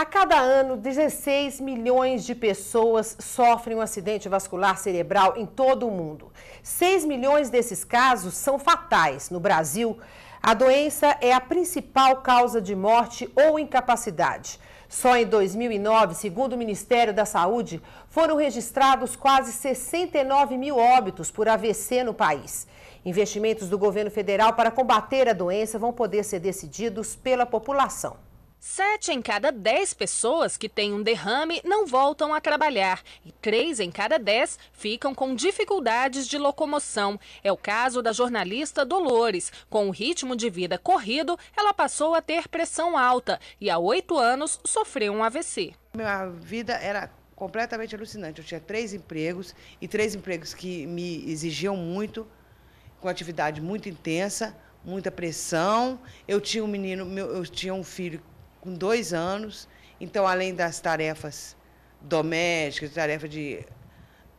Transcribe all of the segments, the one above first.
A cada ano, 16 milhões de pessoas sofrem um acidente vascular cerebral em todo o mundo. 6 milhões desses casos são fatais. No Brasil, a doença é a principal causa de morte ou incapacidade. Só em 2009, segundo o Ministério da Saúde, foram registrados quase 69 mil óbitos por AVC no país. Investimentos do governo federal para combater a doença vão poder ser decididos pela população. Sete em cada dez pessoas que têm um derrame não voltam a trabalhar e três em cada dez ficam com dificuldades de locomoção. É o caso da jornalista Dolores. Com o ritmo de vida corrido, ela passou a ter pressão alta e, há oito anos, sofreu um AVC. Minha vida era completamente alucinante. Eu tinha três empregos e três empregos que me exigiam muito, com atividade muito intensa, muita pressão. Eu tinha um menino, eu tinha um filho com dois anos. Então, além das tarefas domésticas, tarefa de,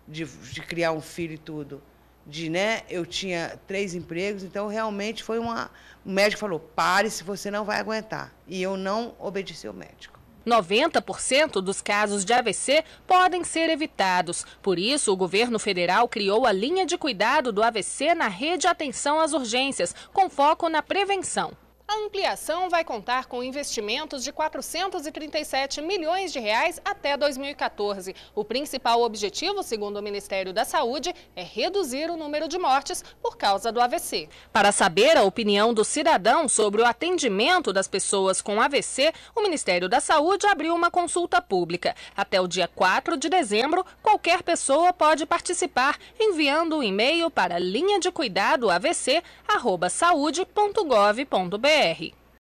de, de criar um filho e tudo, de, né, eu tinha três empregos, então realmente foi uma. O médico falou: pare se você não vai aguentar. E eu não obedeci ao médico. 90% dos casos de AVC podem ser evitados. Por isso, o governo federal criou a linha de cuidado do AVC na rede Atenção às Urgências, com foco na prevenção. A ampliação vai contar com investimentos de 437 milhões de reais até 2014. O principal objetivo, segundo o Ministério da Saúde, é reduzir o número de mortes por causa do AVC. Para saber a opinião do cidadão sobre o atendimento das pessoas com AVC, o Ministério da Saúde abriu uma consulta pública. Até o dia 4 de dezembro, qualquer pessoa pode participar enviando um e-mail para linha de cuidado avc@saude.gov.br.